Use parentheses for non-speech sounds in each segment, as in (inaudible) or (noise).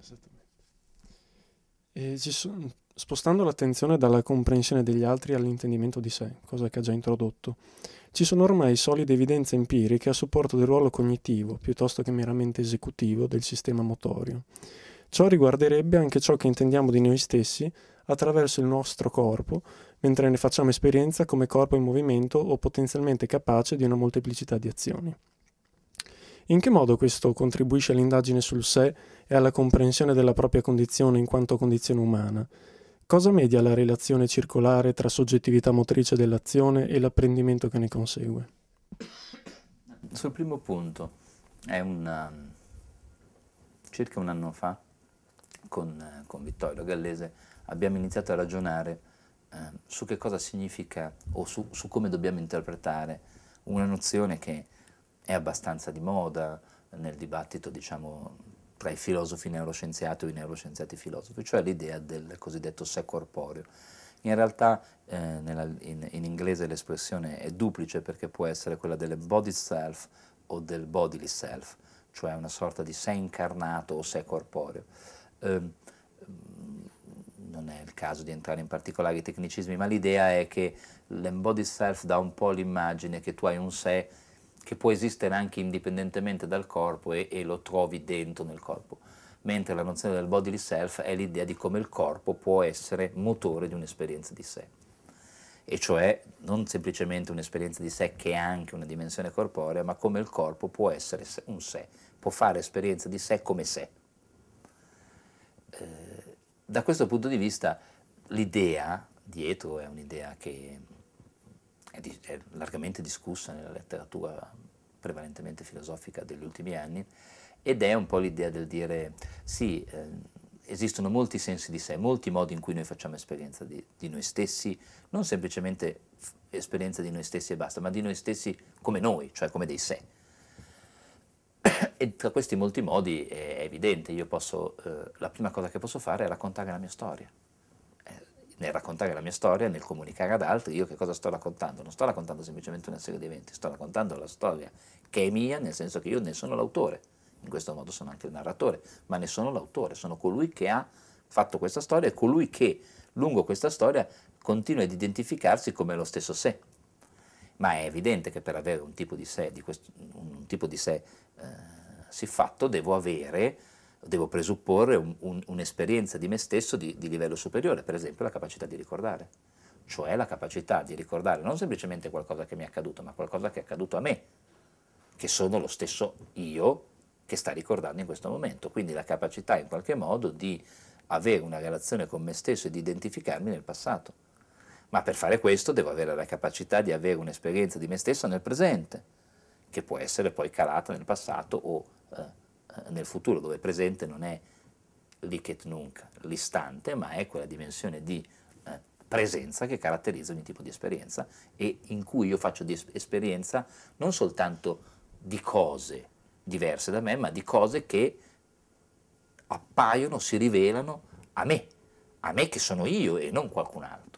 Esattamente. E sono, spostando l'attenzione dalla comprensione degli altri all'intendimento di sé, cosa che ha già introdotto, ci sono ormai solide evidenze empiriche a supporto del ruolo cognitivo, piuttosto che meramente esecutivo, del sistema motorio. Ciò riguarderebbe anche ciò che intendiamo di noi stessi attraverso il nostro corpo, mentre ne facciamo esperienza come corpo in movimento o potenzialmente capace di una molteplicità di azioni. In che modo questo contribuisce all'indagine sul sé e alla comprensione della propria condizione in quanto condizione umana? Cosa media la relazione circolare tra soggettività motrice dell'azione e l'apprendimento che ne consegue? Sul primo punto, è un, um, circa un anno fa, con, eh, con Vittorio Gallese, abbiamo iniziato a ragionare eh, su che cosa significa o su, su come dobbiamo interpretare una nozione che è abbastanza di moda nel dibattito, diciamo, tra i filosofi neuroscienziati o i neuroscienziati filosofi, cioè l'idea del cosiddetto sé corporeo. In realtà eh, nella, in, in, inglese l'espressione è duplice perché può essere quella del body self o del bodily self, cioè una sorta di sé incarnato o sé corporeo. Eh, non è il caso di entrare in particolari tecnicismi, ma l'idea è che l'embodied self dà un po' l'immagine che tu hai un sé che può esistere anche indipendentemente dal corpo e, e lo trovi dentro nel corpo, mentre la nozione del bodily self è l'idea di come il corpo può essere motore di un'esperienza di sé, e cioè non semplicemente un'esperienza di sé che è anche una dimensione corporea, ma come il corpo può essere un sé, può fare esperienza di sé come sé. Eh, da questo punto di vista l'idea dietro è un'idea che è, largamente discussa nella letteratura prevalentemente filosofica degli ultimi anni, ed è un po' l'idea del dire sì, eh, esistono molti sensi di sé, molti modi in cui noi facciamo esperienza di, di noi stessi, non semplicemente esperienza di noi stessi e basta, ma di noi stessi come noi, cioè come dei sé. (coughs) E tra questi molti modi è evidente, io posso, eh, la prima cosa che posso fare è raccontare la mia storia nel raccontare la mia storia, nel comunicare ad altri, io che cosa sto raccontando? Non sto raccontando semplicemente una serie di eventi, sto raccontando la storia che è mia, nel senso che io ne sono l'autore, in questo modo sono anche il narratore, ma ne sono l'autore, sono colui che ha fatto questa storia e colui che lungo questa storia continua ad identificarsi come lo stesso sé. Ma è evidente che per avere un tipo di sé, di questo, un tipo di sé eh, siffatto devo avere devo presupporre un, un, un'esperienza di me stesso di, di livello superiore, per esempio la capacità di ricordare, cioè la capacità di ricordare non semplicemente qualcosa che mi è accaduto, ma qualcosa che è accaduto a me, che sono lo stesso io che sta ricordando in questo momento, quindi la capacità in qualche modo di avere una relazione con me stesso e di identificarmi nel passato. Ma per fare questo devo avere la capacità di avere un'esperienza di me stesso nel presente, che può essere poi calata nel passato o eh, eh, nel futuro, dove presente non è l'iket nunc, l'istante, ma è quella dimensione di eh, presenza che caratterizza ogni tipo di esperienza e in cui io faccio di esperienza non soltanto di cose diverse da me, ma di cose che appaiono, si rivelano a me, a me che sono io e non qualcun altro.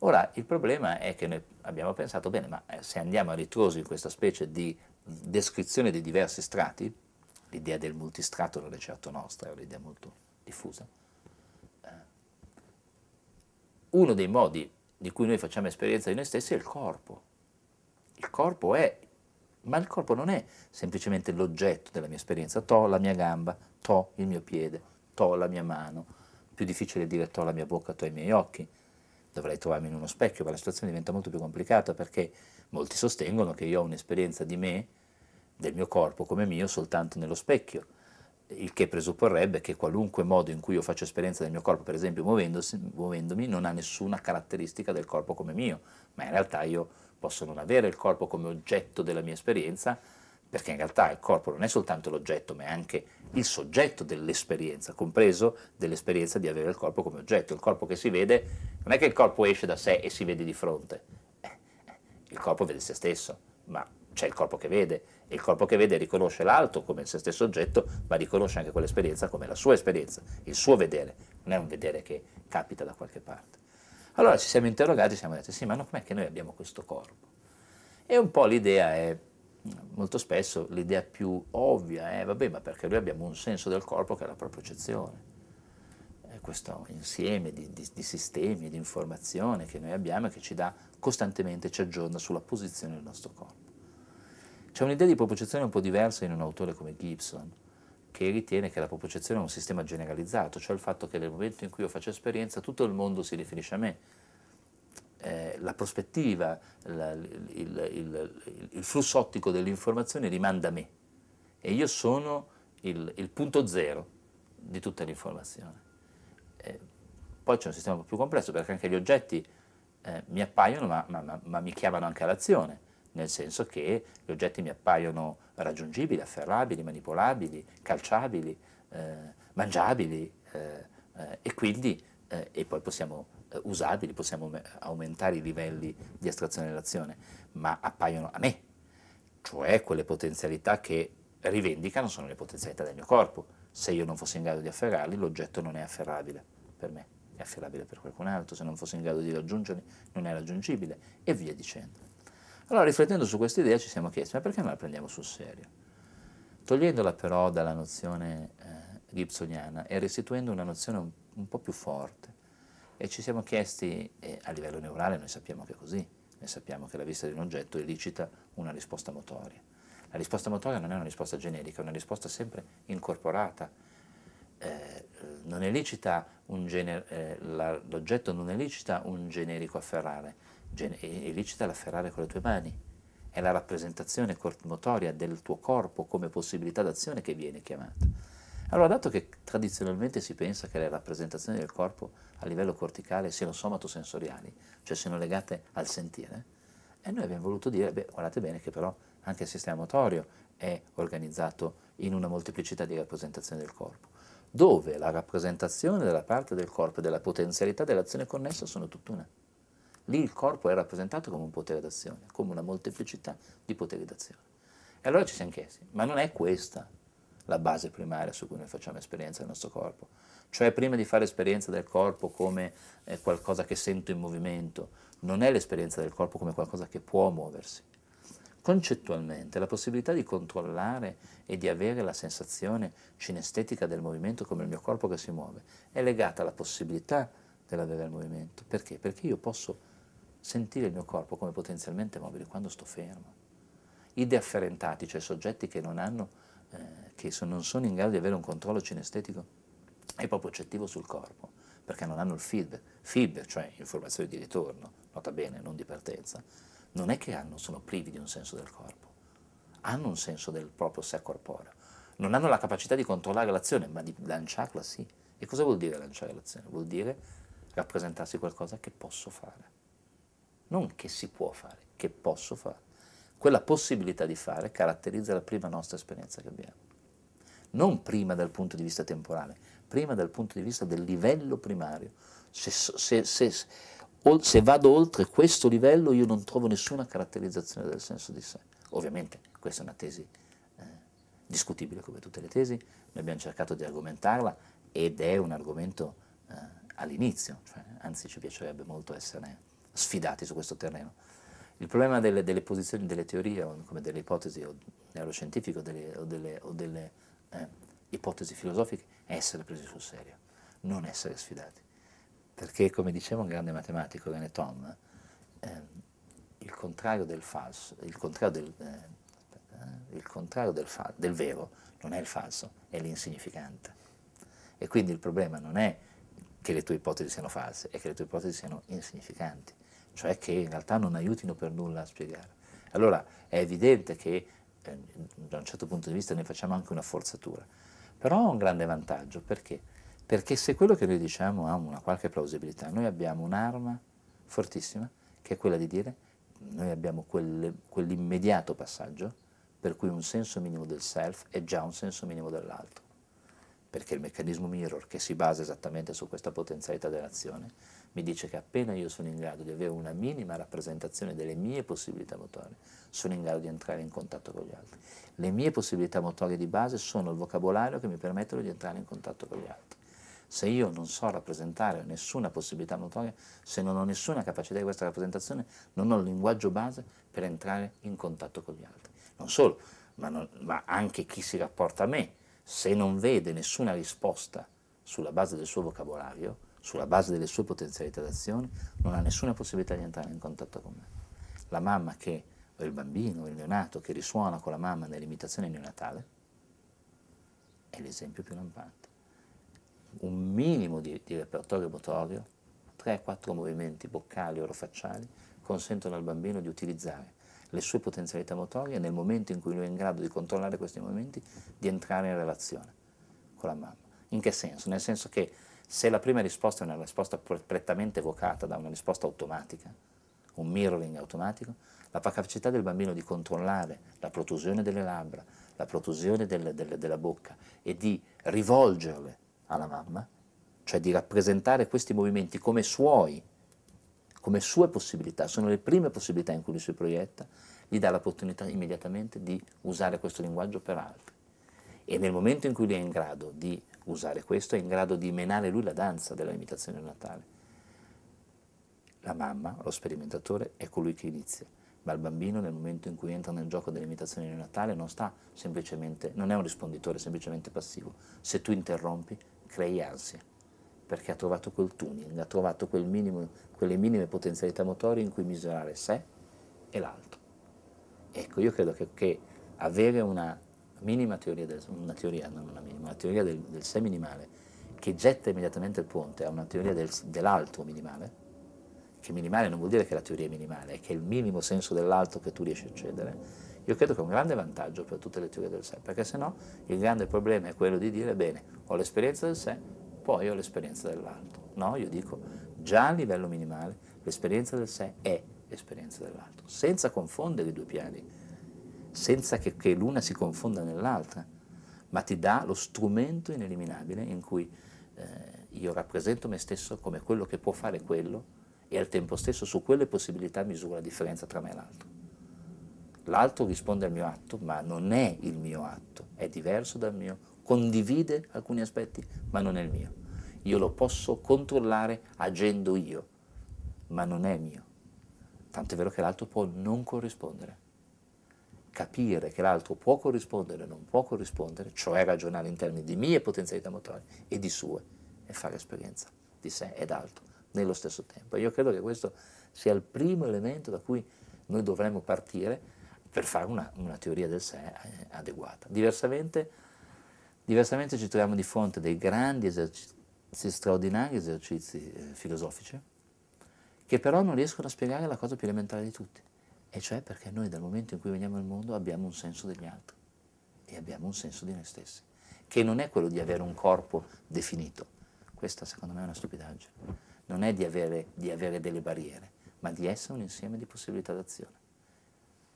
Ora, il problema è che noi abbiamo pensato, bene, ma eh, se andiamo a ritroso in questa specie di descrizione dei diversi strati, l'idea del multistrato non è certo nostra, è un'idea molto diffusa. Eh, uno dei modi di cui noi facciamo esperienza di noi stessi è il corpo. Il corpo è, ma il corpo non è semplicemente l'oggetto della mia esperienza, to la mia gamba, to il mio piede, to la mia mano, più difficile dire to la mia bocca, to i miei occhi, dovrei trovarmi in uno specchio, ma la situazione diventa molto più complicata perché molti sostengono che io ho un'esperienza di me del mio corpo come mio soltanto nello specchio, il che presupporrebbe che qualunque modo in cui io faccio esperienza del mio corpo, per esempio muovendomi, non ha nessuna caratteristica del corpo come mio, ma in realtà io posso non avere il corpo come oggetto della mia esperienza, perché in realtà il corpo non è soltanto l'oggetto, ma è anche il soggetto dell'esperienza, compreso dell'esperienza di avere il corpo come oggetto. Il corpo che si vede non è che il corpo esce da sé e si vede di fronte, eh, eh, il corpo vede se stesso, ma c'è il corpo che vede e il corpo che vede riconosce l'altro come il se stesso oggetto, ma riconosce anche quell'esperienza come la sua esperienza, il suo vedere, non è un vedere che capita da qualche parte. Allora ci siamo interrogati, siamo detti, sì, ma no, com'è che noi abbiamo questo corpo? E un po' l'idea è, molto spesso, l'idea più ovvia è, vabbè, ma perché noi abbiamo un senso del corpo che è la propria È questo insieme di, di, di, sistemi, di informazione che noi abbiamo e che ci dà costantemente, ci aggiorna sulla posizione del nostro corpo. C'è un'idea di propriocezione un po' diversa in un autore come Gibson, che ritiene che la propriocezione è un sistema generalizzato, cioè il fatto che nel momento in cui io faccio esperienza tutto il mondo si riferisce a me. Eh, la prospettiva, la, il, il, il, il, flusso ottico dell'informazione rimanda a me e io sono il, punto zero di tutta l'informazione. Eh, poi c'è un sistema un po' più complesso perché anche gli oggetti eh, mi appaiono ma, ma, ma, ma mi chiamano anche all'azione nel senso che gli oggetti mi appaiono raggiungibili, afferrabili, manipolabili, calciabili, eh, mangiabili eh, eh, e quindi eh, e poi possiamo eh, usarli, possiamo aumentare i livelli di astrazione dell'azione, ma appaiono a me, cioè quelle potenzialità che rivendicano sono le potenzialità del mio corpo. Se io non fossi in grado di afferrarli, l'oggetto non è afferrabile per me, è afferrabile per qualcun altro, se non fossi in grado di raggiungerli non è raggiungibile e via dicendo. Allora riflettendo su questa idea ci siamo chiesti, ma perché non la prendiamo sul serio? Togliendola però dalla nozione eh, gibsoniana e restituendo una nozione un, un, po' più forte, e ci siamo chiesti, eh, a livello neurale noi sappiamo che è così, noi sappiamo che la vista di un oggetto elicita una risposta motoria. La risposta motoria non è una risposta generica, è una risposta sempre incorporata, eh, non eh, l'oggetto non elicita un generico afferrare, recita la Ferrari con le tue mani, è la rappresentazione motoria del tuo corpo come possibilità d'azione che viene chiamata. Allora, dato che tradizionalmente si pensa che le rappresentazioni del corpo a livello corticale siano somatosensoriali, cioè siano legate al sentire, e eh, noi abbiamo voluto dire, beh, guardate bene che però anche il sistema motorio è organizzato in una molteplicità di rappresentazioni del corpo, dove la rappresentazione della parte del corpo e della potenzialità dell'azione connessa sono tutt'una. Lì il corpo è rappresentato come un potere d'azione, come una molteplicità di poteri d'azione. E allora ci siamo chiesti, ma non è questa la base primaria su cui noi facciamo esperienza del nostro corpo? Cioè prima di fare esperienza del corpo come eh, qualcosa che sento in movimento, non è l'esperienza del corpo come qualcosa che può muoversi. Concettualmente la possibilità di controllare e di avere la sensazione cinestetica del movimento come il mio corpo che si muove è legata alla possibilità dell'avere il movimento. Perché? Perché io posso sentire il mio corpo come potenzialmente mobile quando sto fermo. I deafferentati, cioè soggetti che non, hanno, eh, che so, non sono in grado di avere un controllo cinestetico e proprio accettivo sul corpo, perché non hanno il feedback, feedback, cioè informazioni di ritorno, nota bene, non di partenza, non è che hanno, sono privi di un senso del corpo, hanno un senso del proprio sé corporeo, non hanno la capacità di controllare l'azione, ma di lanciarla sì. E cosa vuol dire lanciare l'azione? Vuol dire rappresentarsi qualcosa che posso fare non che si può fare, che posso fare. Quella possibilità di fare caratterizza la prima nostra esperienza che abbiamo. Non prima dal punto di vista temporale, prima dal punto di vista del livello primario. Se, se, se, se vado oltre questo livello io non trovo nessuna caratterizzazione del senso di sé. Ovviamente questa è una tesi eh, discutibile come tutte le tesi, noi abbiamo cercato di argomentarla ed è un argomento eh, all'inizio, cioè, anzi ci piacerebbe molto essere sfidati su questo terreno. Il problema delle, delle posizioni, delle teorie, come delle ipotesi o neuroscientifiche o delle, o delle, o delle eh, ipotesi filosofiche, è essere presi sul serio, non essere sfidati. Perché, come diceva un grande matematico, René Tom, eh, il contrario del falso, il contrario del, eh, eh il contrario del, del vero non è il falso, è l'insignificante. E quindi il problema non è che le tue ipotesi siano false, è che le tue ipotesi siano insignificanti cioè che in realtà non aiutino per nulla a spiegare. Allora è evidente che eh, da un certo punto di vista ne facciamo anche una forzatura, però ha un grande vantaggio perché? Perché se quello che noi diciamo ha una qualche plausibilità, noi abbiamo un'arma fortissima che è quella di dire noi abbiamo quel, quell'immediato passaggio per cui un senso minimo del self è già un senso minimo dell'altro perché il meccanismo mirror che si basa esattamente su questa potenzialità dell'azione mi dice che appena io sono in grado di avere una minima rappresentazione delle mie possibilità motorie, sono in grado di entrare in contatto con gli altri. Le mie possibilità motorie di base sono il vocabolario che mi permettono di entrare in contatto con gli altri. Se io non so rappresentare nessuna possibilità motoria, se non ho nessuna capacità di questa rappresentazione, non ho il linguaggio base per entrare in contatto con gli altri. Non solo, ma, non, ma anche chi si rapporta a me se non vede nessuna risposta sulla base del suo vocabolario, sulla base delle sue potenzialità d'azione, non ha nessuna possibilità di entrare in contatto con me. La mamma che, o il bambino, o il neonato che risuona con la mamma nell'imitazione neonatale, è l'esempio più lampante. Un minimo di, di repertorio motorio, 3-4 movimenti boccali o orofacciali, consentono al bambino di utilizzare le sue potenzialità motorie nel momento in cui lui è in grado di controllare questi movimenti, di entrare in relazione con la mamma. In che senso? Nel senso che se la prima risposta è una risposta prettamente evocata da una risposta automatica, un mirroring automatico, la capacità del bambino di controllare la protusione delle labbra, la protusione del, del, della bocca e di rivolgerle alla mamma, cioè di rappresentare questi movimenti come suoi come sue possibilità, sono le prime possibilità in cui lui si proietta, gli dà l'opportunità immediatamente di usare questo linguaggio per altri. E nel momento in cui lui è in grado di usare questo, è in grado di menare lui la danza della imitazione natale. La mamma, lo sperimentatore, è colui che inizia, ma il bambino nel momento in cui entra nel gioco dell'imitazione neonatale non sta semplicemente, non è un risponditore semplicemente passivo. Se tu interrompi, crei ansia perché ha trovato quel tuning, ha trovato quel minimo, quelle minime potenzialità motorie in cui misurare sé e l'altro. Ecco, io credo che, che avere una minima teoria, del, una teoria, non una minima, una teoria del, del sé minimale che getta immediatamente il ponte a una teoria del, dell'altro minimale, che minimale non vuol dire che la teoria è minimale, è che è il minimo senso dell'altro che tu riesci a accedere, io credo che è un grande vantaggio per tutte le teorie del sé, perché se no il grande problema è quello di dire, bene, ho l'esperienza del sé, poi ho l'esperienza dell'altro. No, io dico già a livello minimale l'esperienza del sé è l'esperienza dell'altro, senza confondere i due piani, senza che, che l'una si confonda nell'altra, ma ti dà lo strumento ineliminabile in cui eh, io rappresento me stesso come quello che può fare quello e al tempo stesso su quelle possibilità misuro la differenza tra me e l'altro. L'altro risponde al mio atto, ma non è il mio atto, è diverso dal mio condivide alcuni aspetti, ma non è il mio. Io lo posso controllare agendo io, ma non è mio. Tanto è vero che l'altro può non corrispondere. Capire che l'altro può corrispondere o non può corrispondere, cioè ragionare in termini di mie potenzialità motorie e di sue, e fare esperienza di sé ed altro nello stesso tempo. Io credo che questo sia il primo elemento da cui noi dovremmo partire per fare una, una teoria del sé eh, adeguata. Diversamente Diversamente ci troviamo di fronte a dei grandi esercizi, straordinari esercizi eh, filosofici, che però non riescono a spiegare la cosa più elementare di tutti, e cioè perché noi dal momento in cui veniamo al mondo abbiamo un senso degli altri e abbiamo un senso di noi stessi, che non è quello di avere un corpo definito, questa secondo me è una stupidaggine, non è di avere, di avere delle barriere, ma di essere un insieme di possibilità d'azione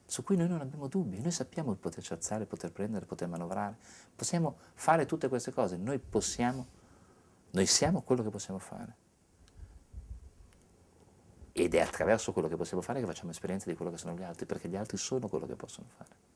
su cui noi non abbiamo dubbi, noi sappiamo di poterci alzare, poter prendere, poter manovrare, possiamo fare tutte queste cose, noi possiamo, noi siamo quello che possiamo fare. Ed è attraverso quello che possiamo fare che facciamo esperienza di quello che sono gli altri, perché gli altri sono quello che possono fare.